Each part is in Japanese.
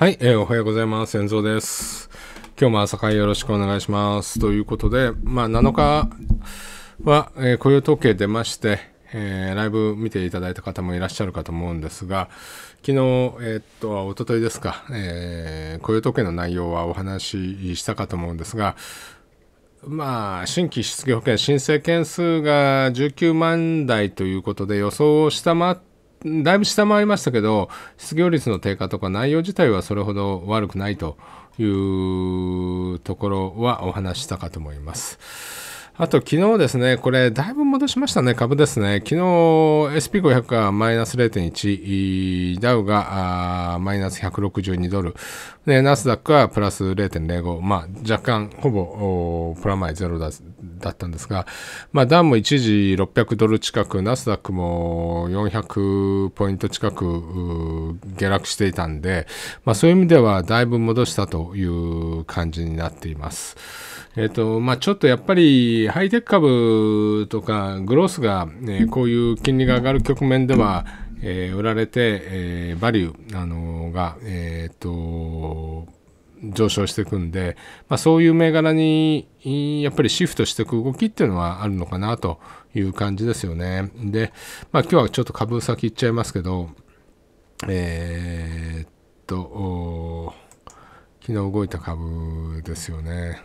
はい、えー、おはようございます。遠蔵です。今日も朝会よろしくお願いします。ということで、まあ、7日は、えー、雇用統計出まして、えー、ライブ見ていただいた方もいらっしゃるかと思うんですが、昨日、えー、っと、おとといですか、えー、雇用統計の内容はお話ししたかと思うんですが、まあ、新規失業保険申請件数が19万台ということで予想を下回ってだいぶ下回りましたけど、失業率の低下とか内容自体はそれほど悪くないというところはお話したかと思います。あと昨日ですね、これだいぶ戻しましたね、株ですね。昨日 SP500 がマイナス0.1、ダウがマイナス162ドル、ナスダックはプラス0.05、まあ若干ほぼプラマイゼロだだったんですが、まあダウも一時600ドル近く、ナスダックも400ポイント近く下落していたんで、まあそういう意味ではだいぶ戻したという感じになっています。えっ、と、まあちょっとやっぱりハイテク株とかグロースが、ね、こういう金利が上がる局面では、えー、売られて、えー、バリュー、あのが、えっと上昇していくんで、まあ、そういう銘柄にやっぱりシフトしていく動きっていうのはあるのかなという感じですよね。で、まあ、今日はちょっと株先行っちゃいますけど、えっと、昨日動いた株ですよね。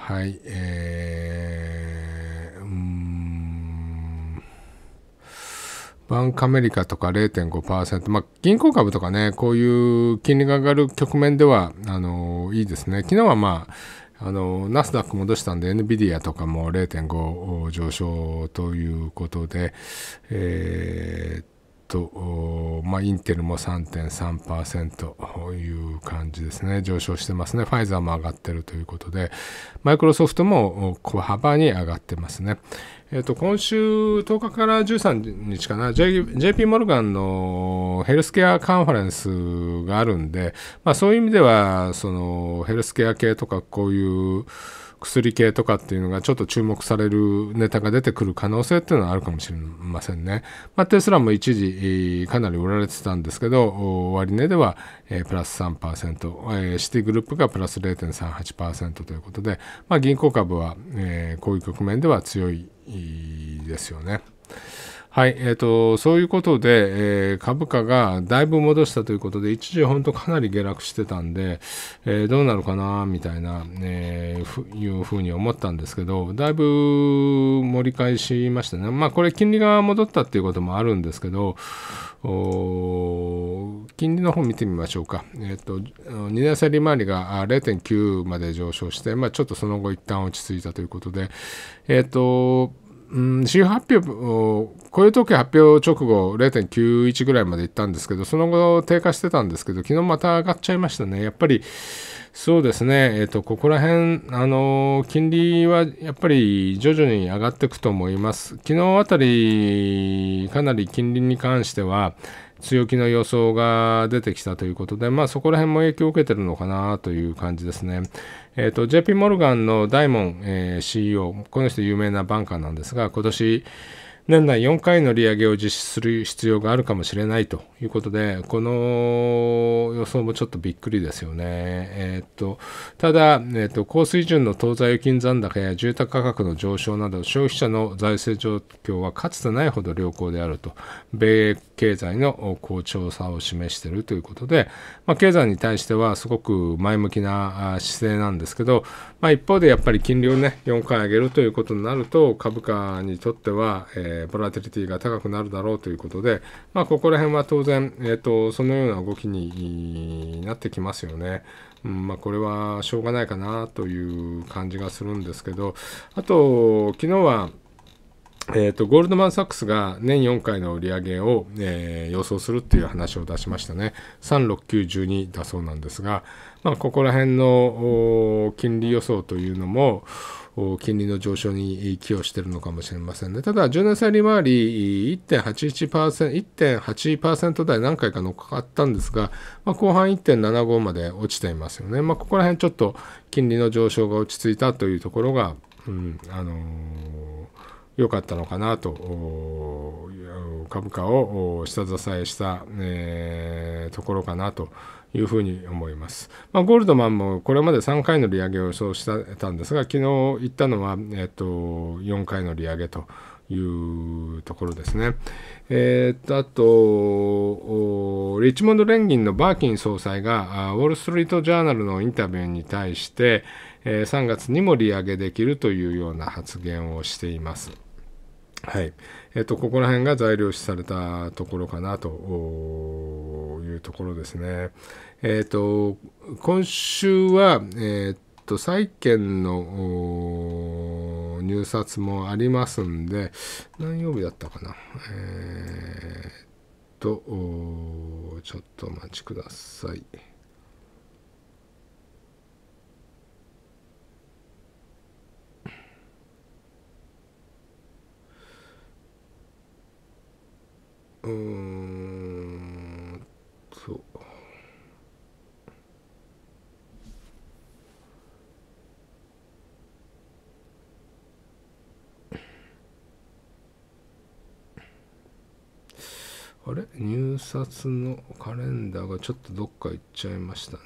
はい、えー、うん、バンカメリカとか0.5%、まあ、銀行株とかね、こういう金利が上がる局面では、あのいいですね。昨日はまあ、あのナスダック戻したんで NVIDIA とかも0.5上昇ということで、えーと、まあ、インテルも3.3%という感じですね。上昇してますね。ファイザーも上がってるということで、マイクロソフトも小幅に上がってますね。えっ、ー、と、今週10日から13日かな、J、p モルガンのヘルスケアカンファレンスがあるんで、まあ、そういう意味では、そのヘルスケア系とかこういう、薬系とかっていうのがちょっと注目されるネタが出てくる可能性っていうのはあるかもしれませんね。まあ、テスラも一時かなり売られてたんですけど、割値ではプラス3%、シティグループがプラス0.38%ということで、まあ、銀行株はこういう局面では強いですよね。はい、えーと、そういうことで、えー、株価がだいぶ戻したということで、一時、本当かなり下落してたんで、えー、どうなのかなみたいな、えー、ふいうふうに思ったんですけど、だいぶ盛り返しましたね、まあ、これ、金利が戻ったっていうこともあるんですけど、金利の方見てみましょうか、えーと、2年生利回りが0.9まで上昇して、まあ、ちょっとその後、一旦落ち着いたということで、えっ、ー、とうん、新発表雇用統計発表直後0.91ぐらいまでいったんですけど、その後低下してたんですけど、昨日また上がっちゃいましたね。やっぱり、そうですね、えー、と、ここら辺、あのー、金利はやっぱり徐々に上がっていくと思います。昨日あたり、かなり金利に関しては、強気の予想が出てきたということで、まあそこら辺も影響を受けてるのかなという感じですね。えっ、ー、JP モルガンのダイモン、えー、CEO、この人有名なバンカーなんですが、今年、年内4回の利上げを実施する必要があるかもしれないということで、この予想もちょっとびっくりですよね。えっ、ー、と、ただ、えっ、ー、と、高水準の当座預金残高や住宅価格の上昇など、消費者の財政状況はかつてないほど良好であると、米経済の好調さを示しているということで、まあ、経済に対してはすごく前向きな姿勢なんですけど、まあ、一方でやっぱり金利をね4回上げるということになると株価にとっては、えー、ボラテリティが高くなるだろうということで、まあ、ここら辺は当然、えーと、とそのような動きになってきますよね。うんまあ、これはしょうがないかなという感じがするんですけどあと昨日はえーと、ゴールドマン・サックスが年4回の売り上げを、えー、予想するっていう話を出しましたね、36912だそうなんですが、まあ、ここら辺の金利予想というのも、金利の上昇に寄与しているのかもしれませんね。ただ、10年債利回り1.81%、1.8%台何回か乗っかったんですが、まあ、後半1.75まで落ちていますよね。まあ、ここら辺ちょっと金利の上昇が落ち着いたというところが、うん、あのー良かったのかなと株価を下支えした、えところかなというふうに思います、まあ、ゴールドマンもこれまで3回の利上げを予想したんですが昨日言ったのは、えっと、4回の利上げというところですね。えー、あと、リッチモンド連銀のバーキン総裁が、ウォール・ストリート・ジャーナルのインタビューに対して、3月にも利上げできるというような発言をしています。はいえっと、ここら辺が材料視されたところかなというところですね。えっと、今週は、えっと、債券の入札もありますんで、何曜日だったかな。えっと、ちょっとお待ちください。ーんそうあれ入札のカレンダーがちょっとどっか行っちゃいましたね。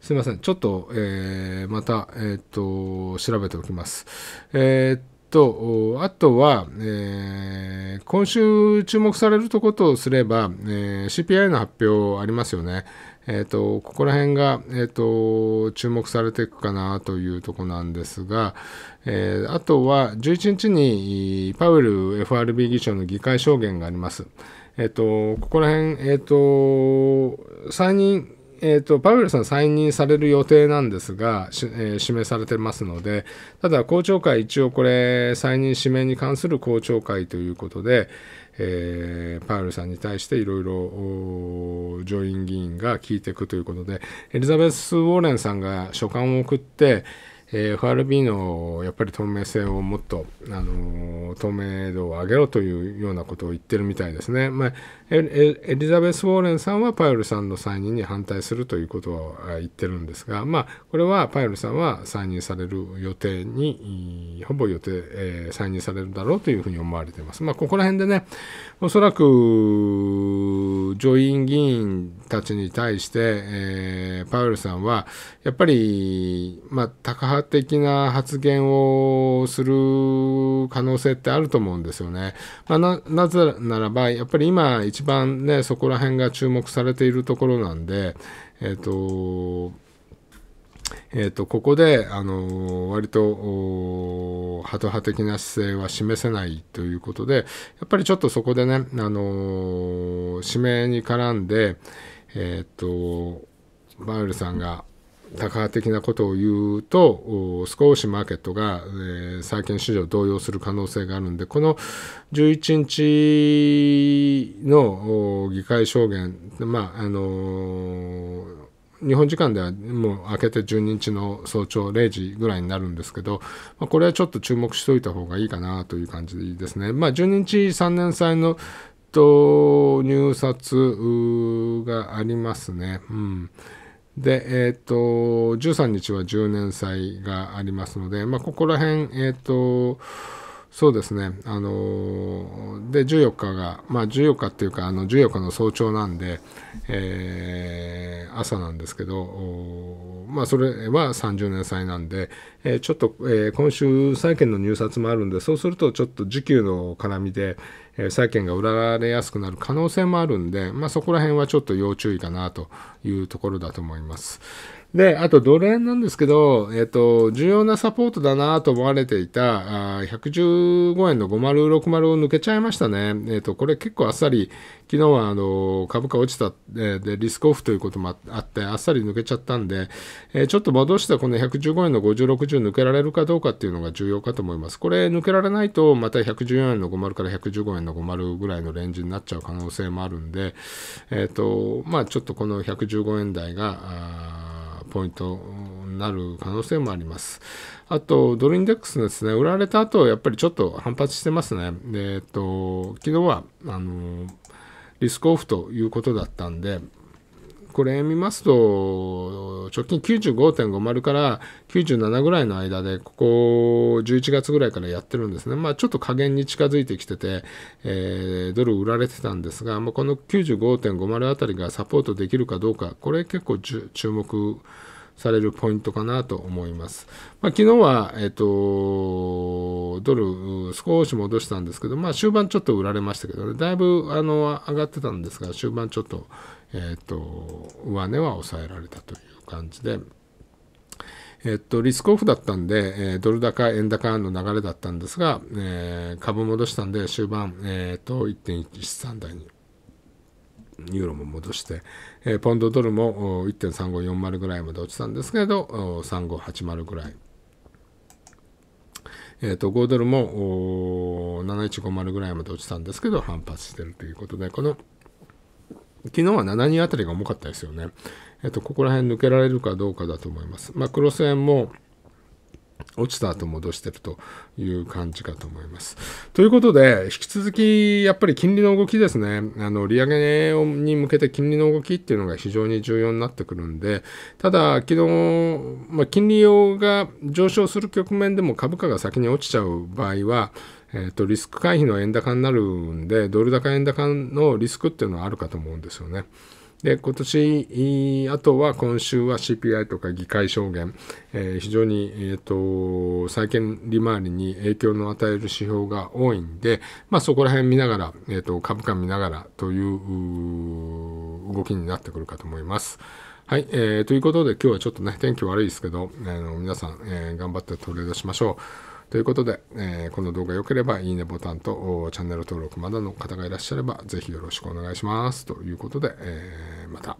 すいません。ちょっと、えー、また、えっ、ー、と、調べておきます。えっ、ー、と、あとは、えー、今週注目されるとことすれば、えー、CPI の発表ありますよね。えーと、ここら辺が、えーと、注目されていくかなというとこなんですが、えー、あとは11日にパウエル FRB 議長の議会証言があります。えっ、ー、と、ここら辺、えっ、ー、と、3人えーと、パウエルさん再任される予定なんですが、えー、指名されてますので、ただ、公聴会、一応これ、再任指名に関する公聴会ということで、えー、パウエルさんに対していろいろ上院議員が聞いていくということで、エリザベス・ウォーレンさんが書簡を送って、えー、FRB のやっぱり透明性をもっと、あのー、透明度を上げろというようなことを言ってるみたいですね。まあ、エリザベス・ウォーレンさんはパウエルさんの再任に反対するということを言ってるんですが、まあ、これはパウエルさんは再任される予定ににほぼ予定、えー、再任されるだろうというふうに思われています。まあ、ここら辺でね、おそらく上院議員たちに対して、えー、パウエルさんは、やっぱり、まあ、タカ派的な発言をする可能性ってあると思うんですよね。まあ、ななぜならば、やっぱり今、一番ね、そこら辺が注目されているところなんで、えっ、ー、と、えーと、ここで、あの割とハト派的な姿勢は示せないということでやっぱりちょっとそこでね、あの指名に絡んで、えっ、ー、とバウルさんがタカ的なことを言うと少しマーケットが、えー、債券市場動揺する可能性があるんでこの11日の議会証言、まああのー日本時間ではもう明けて12日の早朝0時ぐらいになるんですけど、まあ、これはちょっと注目しといた方がいいかなという感じですね。まあ、12日3年祭の入札がありますね。うん、で、えー、と、13日は10年祭がありますので、まあ、ここら辺、えっ、ー、と、そうですね、あのー、で14日が、まあ、14日っていうかあの14日の早朝なんで、えー、朝なんですけど、まあ、それは30年祭なんで、えー、ちょっと、え今週債券の入札もあるんでそうするとちょっと時給の絡みで、え債券が売られやすくなる可能性もあるんで、まあ、そこら辺はちょっと要注意かなというところだと思います。で、あとドル円なんですけど、えっと、重要なサポートだなと思われていた、115円の5060を抜けちゃいましたね。えっと、これ結構あっさり、昨日はあの株価落ちた、えで、リスクオフということもあって、あっさり抜けちゃったんで、えちょっと戻してこの115円の50、60抜けられるかどうかっていうのが重要かと思います。これ抜けられないと、また114円の50から115円の50ぐらいのレンジになっちゃう可能性もあるんで、えっと、まあちょっとこの115円台が、ポイントになる可能性もあります。あと、ドルインデックスですね、売られた後、やっぱりちょっと反発してますね。えっ、と、昨日は、あの、リスクオフということだったんで、これ見ますと、直近95.50から97ぐらいの間で、ここ11月ぐらいからやってるんですね。まあちょっと加減に近づいてきてて、えー、ドル売られてたんですが、まあ、この95.50あたりがサポートできるかどうか、これ結構注目。されるポイントかなと思います。まあ、昨日は、えっ、ー、と、ドル少し戻したんですけど、まあ、終盤ちょっと売られましたけどね、だいぶあの上がってたんですが、終盤ちょっと、えっ、ー、と、上値は抑えられたという感じで、えっと、リスクオフだったんで、えー、ドル高、円高の流れだったんですが、えー、株戻したんで終盤、えー、と1.13台にユーロも戻して、えー、ポンドドルも1.3540ぐらいまで落ちたんですけど、3580ぐらい。えーと、5ドルも7150ぐらいまで落ちたんですけど反発してるということでこの昨日は72あたりが重かったですよね。えっ、ー、と、ここら辺抜けられるかどうかだと思います。まあ、クロス円も、落ちた後戻してるという感じかと思います。ということで、引き続きやっぱり金利の動きですね、あの利上げに向けて金利の動きっていうのが非常に重要になってくるんで、ただ、昨日、まあ、金利が上昇する局面でも株価が先に落ちちゃう場合は、えーとリスク回避の円高になるんで、ドル高円高のリスクっていうのはあるかと思うんですよね。で、今年、あとは今週は CPI とか議会証言、えー、非常に、えっ、ー、と、債券利回りに影響の与える指標が多いんで、まあそこら辺見ながら、えっ、ー、と、株価見ながらという動きになってくるかと思います。はい、えー、ということで今日はちょっとね、天気悪いですけど、あ、えー、の皆さん、えー、頑張ってトレードしましょう。ということで、えー、この動画良ければいいねボタンとチャンネル登録まだの方がいらっしゃればぜひよろしくお願いしますということで、えー、また。